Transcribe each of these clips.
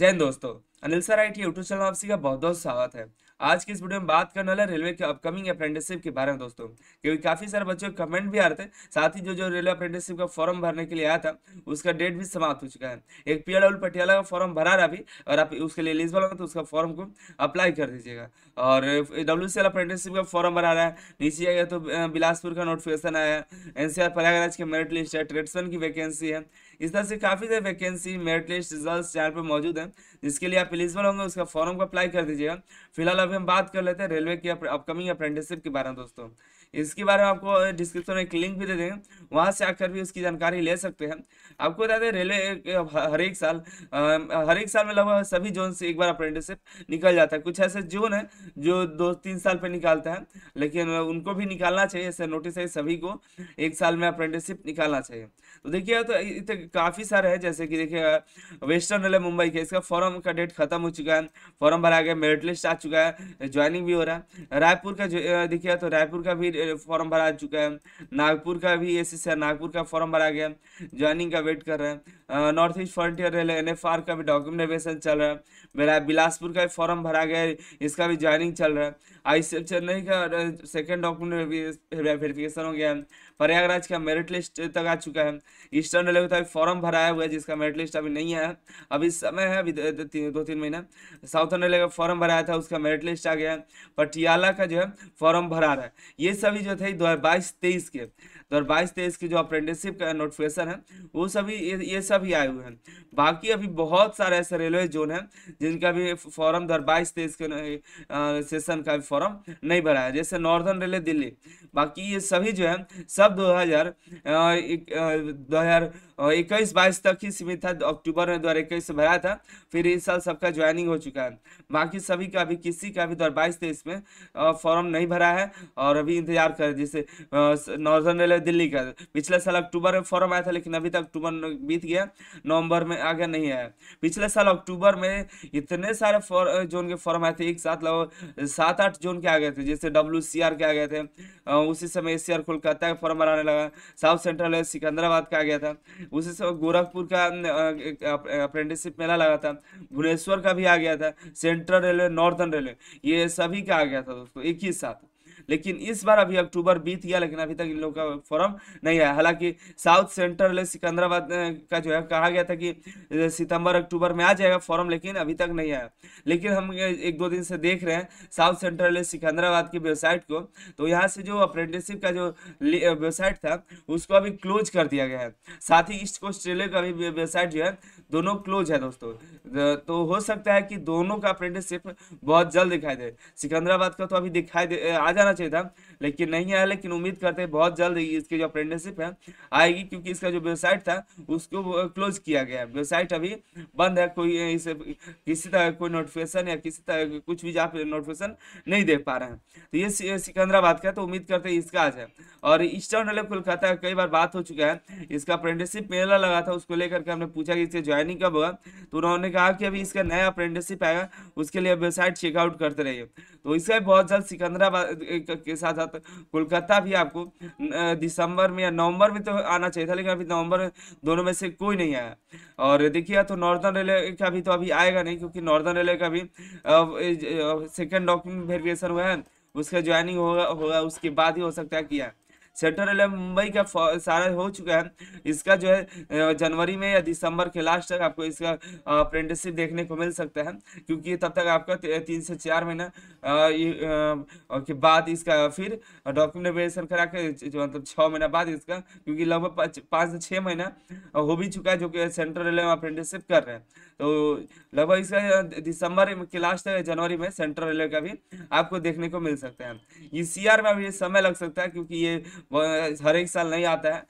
जैन दोस्तों Anil sir I T YouTube channel आपसी का बहुत बहुत स्वागत है आज की इस वीडियो में बात करने वाले रेलवे के अपकमिंग अप्रेंटिसशिप के बारे में दोस्तों क्योंकि काफ़ी सारे बच्चों के कमेंट भी आ रहे थे साथ ही जो जो रेलवे अप्रेंटिसशिप का फॉर्म भरने के लिए आया था उसका डेट भी समाप्त हो चुका है एक पी एल पटियाला का फॉर्म भरा रहा अभी और आप उसके लिए एलिजिबल होगा तो उसका फॉर्म को अप्लाई कर दीजिएगा और डब्ल्यू सी एल अप्रेंटिसशिप का फॉर्म भरा रहा है नीचे आएगा तो बिलासपुर का नोटिफिकेशन आया है एन सी आर प्रयागराज की मेरिट लिस्ट है ट्रेड्समैन की वैकेंसी है इस तरह से काफ़ी सारी vacancy merit list result channel पर मौजूद है जिसके लिए आप एलिजिबल होंगे उसका फॉर्म को अप्लाई कर दीजिएगा फिलहाल अभी हम बात कर लेते हैं रेलवे की अपकमिंग अप्रेंटिसशिप के बारे में दोस्तों इसके बारे में आपको डिस्क्रिप्शन में एक लिंक भी दे देंगे वहाँ से आकर भी उसकी जानकारी ले सकते हैं आपको बता दें रेलवे हर एक साल हर एक साल में लगभग सभी जोन से एक बार अप्रेंटिसशिप निकल जाता है कुछ ऐसे जोन है जो दो तीन साल पर निकालता है लेकिन उनको भी निकालना चाहिए ऐसे नोटिस है सभी को एक साल में अप्रेंटिसशिप निकालना चाहिए तो देखिए तो काफ़ी सारे हैं जैसे कि देखिए वेस्टर्न रेलवे मुंबई के इसका फॉर्म का डेट खत्म हो चुका है फॉर्म भरा गया मेरिट लिस्ट आ चुका है ज्वाइनिंग भी हो रहा है रायपुर का देखिए तो रायपुर का भी फॉर्म भरा चुका है नागपुर का भी एस नागपुर का फॉर्म भरा गया ज्वाइनिंग का वेट कर रहे हैं नॉर्थ ईस्ट फ्रंटियर रेल एन का भी डॉक्यूमेंटेशन चल रहा है मेरा बिलासपुर का भी फॉर्म भरा गया इसका भी ज्वाइनिंग चल रहा है आई सी चेन्नई का सेकेंड डॉक्यूमेंट वेरिफिकेशन हो गया है प्रयागराज का मेरिट लिस्ट तक आ चुका है ईस्टर्न रेलवे का भी फॉर्म भराया हुआ है जिसका मेरिट लिस्ट अभी नहीं आया अभी समय है अभी दो तीन महीना साउथर्न रेलवे का फॉर्म भराया था उसका मेरिट लिस्ट आ गया है पटियाला का जो है फॉर्म भरा रहा है ये सभी जो थे दो हज़ार बाईस तेईस के दो हज़ार बाईस तेईस के जो अप्रेंटिसशिप का नोटिफिकेशन है वो सभी ये, ये सब सभी आए हुए हैं बाकी अभी बहुत सारे ऐसे रेलवे जोन हैं जिनका भी फॉरम दर बाईस तेईस के सेशन का भी फॉरम नहीं भरा है जैसे नॉर्दर्न रेलवे दिल्ली बाकी ये सभी जो है सब दो हजार दो हजार इक्कीस बाईस तक ही सीमित था अक्टूबर में दो हजार इक्कीस से भरा था फिर इस साल सबका ज्वाइनिंग हो चुका है बाकी सभी का अभी किसी का भी दो हजार बाईस तेईस में फॉर्म नहीं भरा है और अभी इंतजार कर जैसे नॉर्दर्न रेलवे दिल्ली का पिछले साल अक्टूबर में फॉर्म आया था लेकिन अभी तक अक्टूबर बीत गया नवंबर में आ गया नहीं आया पिछले साल अक्टूबर में इतने सारे फॉर जोन के फॉर्म आए थे एक साथ लगभग सात आठ जोन के आ गए थे जैसे डब्ल्यू के आ गए थे उसी समय ए कोलकाता का फॉर्म बनाने लगा साउथ सेंट्रल है सिकंदराबाद का आ गया था उसी समय गोरखपुर का अप्रेंटिसशिप मेला लगा था भुवनेश्वर का भी आ गया था सेंट्रल रेलवे नॉर्थर्न रेलवे ये सभी का आ गया था दोस्तों एक ही साथ लेकिन इस बार अभी अक्टूबर बीत गया लेकिन अभी तक इन लोगों का फॉर्म नहीं आया हालांकि साउथ सेंट्रल सिकंदराबाद का जो है कहा गया था कि सितंबर अक्टूबर में आ जाएगा फॉर्म लेकिन अभी तक नहीं आया लेकिन हम एक दो दिन से देख रहे हैं साउथ सेंट्रल सिकंदराबाद की वेबसाइट को तो यहाँ से जो अप्रेंटिसशिप का जो वेबसाइट था उसको अभी क्लोज कर दिया गया है साथ ही ईस्ट कोस्ट रेलवे का भी वेबसाइट जो है दोनों क्लोज है दोस्तों तो हो सकता है कि दोनों का अप्रेंटिसशिप बहुत जल्द दिखाई दे सिकंदराबाद का तो अभी दिखाई दे आ जाना ചെയ്ത लेकिन नहीं आया लेकिन उम्मीद करते हैं बहुत जल्द इसकी जो अप्रेंटिसिप है आएगी क्योंकि इसका जो वेबसाइट था उसको क्लोज किया गया है वेबसाइट अभी बंद है कोई इसे किसी तरह कोई नोटिफिकेशन या किसी तरह कुछ भी आप नोटिफिकेशन नहीं दे पा रहे हैं तो ये सिकंदराबाद का तो उम्मीद करते हैं इसका आज है और ईस्टर्न रेलवे कोलकाता कई बार बात हो चुका है इसका अप्रेंटिसिप मेला लगा था उसको लेकर के हमने पूछा कि इसके ज्वाइनिंग कब होगा तो उन्होंने कहा कि अभी इसका नया अप्रेंटिसिप आएगा उसके लिए वेबसाइट चेकआउट करते रहिए तो इसका बहुत जल्द सिकंदराबाद के साथ साथ कोलकाता भी आपको दिसंबर में या नवंबर में तो आना चाहिए था लेकिन अभी नवंबर दोनों में से कोई नहीं आया और देखिए तो नॉर्दर्न रेलवे का भी तो अभी आएगा नहीं क्योंकि नॉर्दर्न रेलवे का भी सेकेंड डॉक्यूमेंट वेरिफिकेशन हुआ है उसका ज्वाइनिंग होगा होगा उसके बाद ही हो सकता है कि सेंट्रल रेलवे मुंबई का सारा हो चुका है इसका जो है जनवरी में या दिसंबर के लास्ट तक आपको इसका अप्रेंटिसशिप देखने को मिल सकता है क्योंकि तब तक आपका तीन से चार महीना के बाद इसका फिर डॉक्यूमेंट वेरिएशन करा के जो मतलब छः महीना बाद इसका क्योंकि लगभग पाँच से छः महीना हो भी चुका है जो कि सेंट्रल रेलवे में अप्रेंटिसशिप कर रहे हैं तो लगभग इसका दिसंबर के लास्ट तक जनवरी में सेंट्रल रेलवे का भी आपको देखने को मिल सकता है ये सी में अभी समय लग सकता है क्योंकि ये हर एक साल नहीं आता है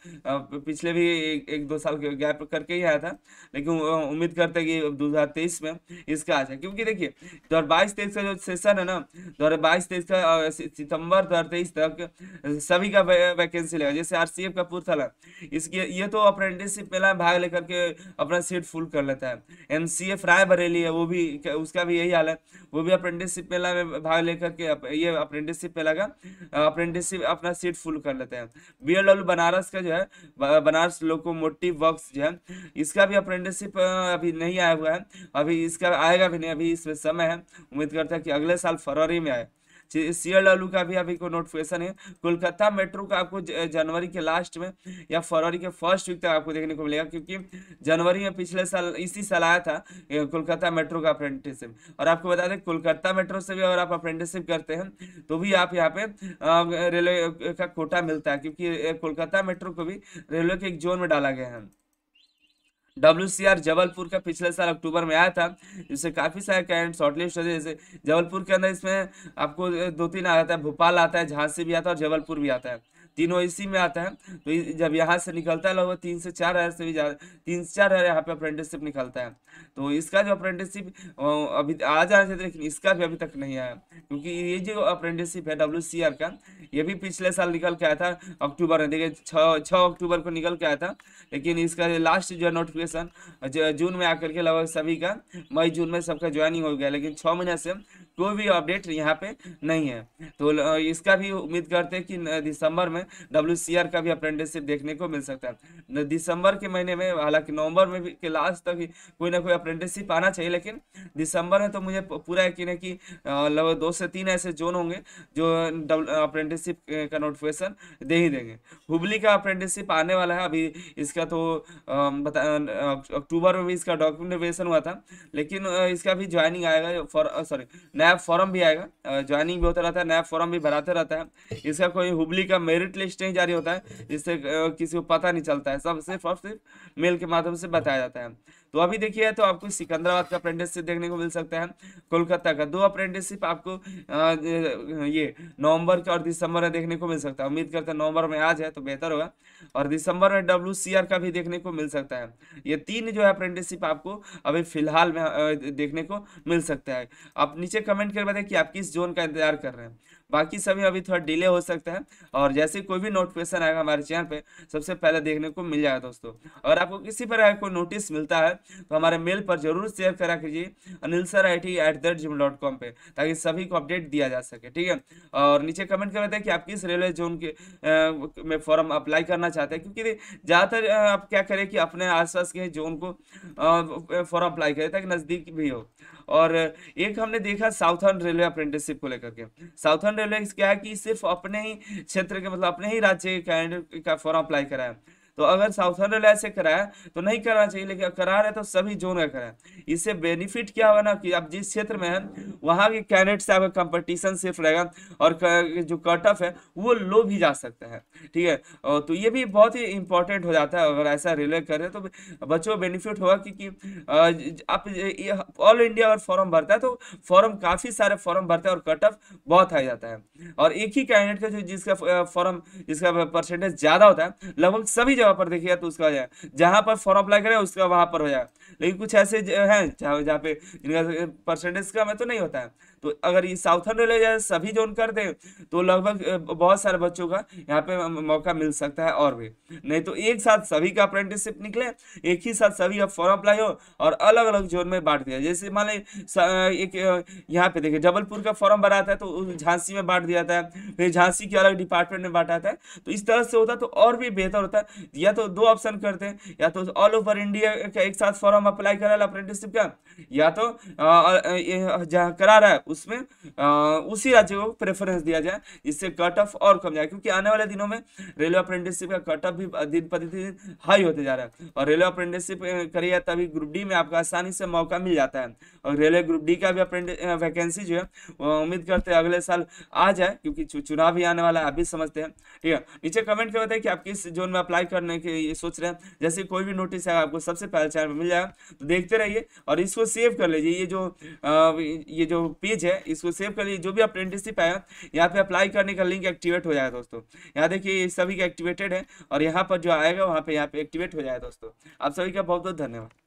पिछले भी एक, एक दो साल गैप करके ही आया था लेकिन उम्मीद करते हैं कि दो हज़ार तेईस में इसका आ जाए क्योंकि देखिए दो हज़ार बाईस तेईस का जो सेशन है ना दो हज़ार बाईस तेईस का सितंबर दो हज़ार तेईस तक सभी का वैकेंसी लेगा जैसे आर सी एफ का है इसके ये तो अप्रेंटिसशिप मेला भाग लेकर के अपना सीट फुल कर लेता है M C F Rae Bareli है वो भी उसका भी यही हाल है वो भी अप्रेंटिसशिप मेला में भाग लेकर के ये अप्रेंटिसशिप मेला का अप्रेंटिसशिप अपना सीट फुल कर लेता है करते हैं बी बनारस का जो है बनारस लोकोमोटिव वर्क्स जो है इसका भी अप्रेंटिसशिप अभी नहीं आया हुआ है अभी इसका आएगा भी नहीं अभी इसमें समय है उम्मीद करता है कि अगले साल फरवरी में आए सीएल डब्ल्यू का भी अभी को नोटिफिकेशन है कोलकाता मेट्रो का आपको जनवरी के लास्ट में या फरवरी के फर्स्ट वीक तक आपको देखने को मिलेगा क्योंकि जनवरी में पिछले साल इसी साल आया था कोलकाता मेट्रो का अप्रेंटिसशिप और आपको बता दें कोलकाता मेट्रो से भी अगर आप अप्रेंटिसशिप करते हैं तो भी आप यहाँ पे रेलवे का कोटा मिलता है क्योंकि कोलकाता मेट्रो को भी रेलवे के एक जोन में डाला गया है डब्ल्यू जबलपुर का पिछले साल अक्टूबर में आया था जिससे काफ़ी सारे कैंडिडेट शॉर्टलिस्ट होते जैसे जबलपुर के अंदर इसमें आपको दो तीन आ जाता है भोपाल आता है झांसी भी आता है और जबलपुर भी आता है तीनों इसी में आता है तो जब यहाँ से निकलता है लगभग तीन से चार हज़ार से भी ज़्यादा तीन से चार हज़ार यहाँ पे अप्रेंटिसशिप निकलता है तो इसका जो अप्रेंटिसशिप अभी आ जाना चाहिए लेकिन इसका भी अभी तक नहीं आया क्योंकि ये जो अप्रेंटिसशिप है डब्ल्यू का ये भी पिछले साल निकल के आया था अक्टूबर में देखिए छः अक्टूबर को निकल के आया था लेकिन इसका लास्ट जो है नोटिफिकेशन जून में आकर के लगभग सभी का मई जून में सबका ज्वाइनिंग हो गया लेकिन छः महीने से कोई भी अपडेट यहाँ पे नहीं है तो इसका भी उम्मीद करते हैं कि दिसंबर में डब्ल्यू का भी अप्रेंटिसशिप देखने को मिल सकता है दिसंबर के महीने में हालांकि नवंबर में भी के लास्ट तक ही कोई ना कोई अप्रेंटिसशिप आना चाहिए लेकिन दिसंबर में तो मुझे पूरा यकीन है कि लगभग दो से तीन ऐसे जोन होंगे जो अप्रेंटिसशिप का नोटिफिकेशन दे ही देंगे हुबली का अप्रेंटिसशिप आने वाला है अभी इसका तो बता अक्टूबर में भी इसका डॉक्यूमेंटेशन हुआ था लेकिन इसका भी ज्वाइनिंग आएगा फॉर सॉरी नया फॉर्म भी आएगा ज्वाइनिंग भी होता रहता है नया फॉर्म भी भराते रहता है इसका कोई हुबली का मेरिट लिस्ट नहीं जारी होता है जिससे किसी को पता नहीं चलता है सब सिर्फ और सिर्फ मेल के माध्यम से बताया जाता है तो अभी देखिए तो आपको सिकंदराबाद का अप्रेंटिसशिप देखने को मिल सकता है कोलकाता का दो अप्रेंटिसशिप आपको ये नवंबर का और दिसंबर में देखने को मिल सकता है उम्मीद करता है नवंबर में आ जाए तो बेहतर होगा और दिसंबर में डब्ल्यू का भी देखने को मिल सकता है ये तीन जो है अप्रेंटिसशिप आपको अभी फिलहाल में देखने को मिल सकता है आप नीचे कमेंट कर बताए कि आप किस जोन का इंतजार कर रहे हैं बाकी सभी अभी थोड़ा डिले हो सकता है और जैसे कोई भी नोटिफिकेशन आएगा हमारे चैनल पे सबसे पहले देखने को मिल जाएगा दोस्तों अगर आपको किसी पर कोई नोटिस मिलता है तो हमारे मेल पर जरूर शेयर करा कीजिए Anil sir I T at the dot com पर ताकि सभी को अपडेट दिया जा सके ठीक है और नीचे कमेंट कर हैं कि आप किस रेलवे जोन के में फॉर्म अप्लाई करना चाहते हैं क्योंकि ज़्यादातर आप क्या करें कि अपने पास के जोन को फॉर्म अप्लाई करें ताकि नज़दीक भी हो और एक हमने देखा साउथर्न रेलवे अप्रेंटिसशिप को लेकर के साउथर्न रेलवे क्या है कि सिर्फ अपने ही क्षेत्र के मतलब अपने ही राज्य के कैंडिडेट का फॉर्म अप्लाई कराया तो अगर साउथ रिलायंस से कराया तो नहीं करना चाहिए लेकिन करा रहे तो सभी जोन का कराए इससे बेनिफिट क्या हुआ ना कि आप जिस क्षेत्र में हैं वहाँ के कैंडिडेट से आपका कंपटीशन सिर्फ रहेगा और जो कट ऑफ है वो लो भी जा सकता है ठीक है तो ये भी बहुत ही इंपॉर्टेंट हो जाता है अगर ऐसा रिले करें तो बच्चों को बेनिफिट होगा क्योंकि आप ऑल इंडिया अगर फॉर्म भरता है तो फॉर्म काफ़ी सारे फॉर्म भरता है और कट ऑफ बहुत आ जाता है और एक ही कैंडिडेट का जो जिसका फॉर्म जिसका परसेंटेज ज़्यादा होता है लगभग सभी जगह यहाँ पर देखिएगा तो उसका हो जाएगा जहां पर फॉर्म अप्लाई करेगा उसका वहां पर हो जाएगा लेकिन कुछ ऐसे हैं जहाँ पे इनका परसेंटेज कम है तो नहीं होता है तो अगर ये साउथर्न ले जाए सभी जोन कर दें तो लगभग बहुत सारे बच्चों का यहाँ पे मौका मिल सकता है और भी नहीं तो एक साथ सभी का अप्रेंटिसशिप निकले एक ही साथ सभी का फॉर्म अप्लाई हो और अलग अलग जोन में बांट दिया जैसे मान लें यहाँ पे देखिए जबलपुर का फॉर्म भरा है तो झांसी में बांट दिया जाता है फिर झांसी के अलग डिपार्टमेंट में बांटा जाता है तो इस तरह से होता तो और भी बेहतर होता या तो दो ऑप्शन करते हैं या तो ऑल ओवर इंडिया का एक साथ फॉर्म अप्लाई करा अप्रेंटिसशिप का या तो जहाँ करा रहा है उसमें आ, उसी राज्य को प्रेफरेंस दिया जाए इससे कट ऑफ और कम जाए क्योंकि आने वाले दिनों में रेलवे अप्रेंटिसशिप का कट ऑफ भी दिन प्रतिदिन हाई होते जा रहा है और रेलवे अप्रेंटिसशिप करिए तभी ग्रुप डी में आपको आसानी से मौका मिल जाता है और रेलवे ग्रुप डी का भी वैकेंसी जो है उम्मीद करते हैं अगले साल आ जाए क्योंकि चुनाव भी आने वाला है आप भी समझते हैं ठीक है नीचे कमेंट कर बताए कि आप किस जोन में अप्लाई करने के ये सोच रहे हैं जैसे कोई भी नोटिस है आपको सबसे पहले चैनल में मिल जाएगा तो देखते रहिए और इसको सेव कर लीजिए ये जो आ, ये जो पेज है इसको सेव कर लीजिए जो भी अप्रेंटिसिप आया यहाँ पे अप्लाई करने का लिंक एक्टिवेट हो जाएगा दोस्तों यहाँ देखिए ये सभी का एक्टिवेटेड है और यहाँ पर जो आएगा वहाँ पे यहाँ पे एक्टिवेट हो जाएगा दोस्तों आप सभी का बहुत बहुत धन्यवाद